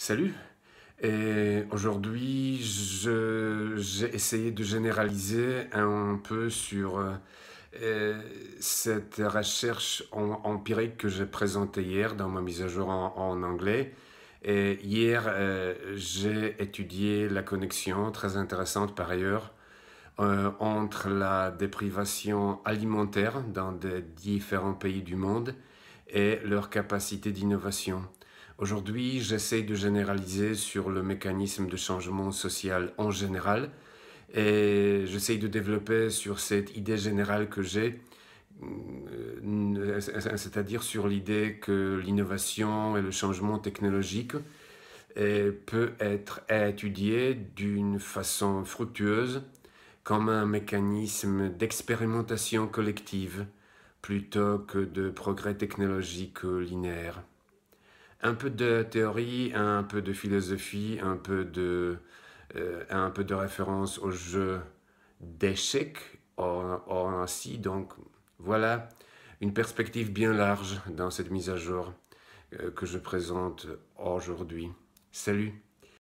Salut Et aujourd'hui, j'ai essayé de généraliser un peu sur euh, cette recherche empirique que j'ai présentée hier dans ma mise à jour en, anglais. Et hier, euh, j'ai étudié la connexion, très intéressante par ailleurs, euh, entre la déprivation alimentaire dans des différents pays du monde et leur capacité d'innovation. Aujourd'hui, j'essaie de généraliser sur le mécanisme de changement social en général et j'essaie de développer sur cette idée générale que j'ai, euh, c'est-à-dire sur l'idée que l'innovation et le changement technologique euh, peut être étudié d'une façon fructueuse comme un mécanisme d'expérimentation collective plutôt que de progrès technologique linéaire un peu de théorie, un peu de philosophie, un peu de, euh, un peu de référence au jeu d'échecs en, ainsi. Donc voilà une perspective bien large dans cette mise à jour euh, que je présente aujourd'hui. Salut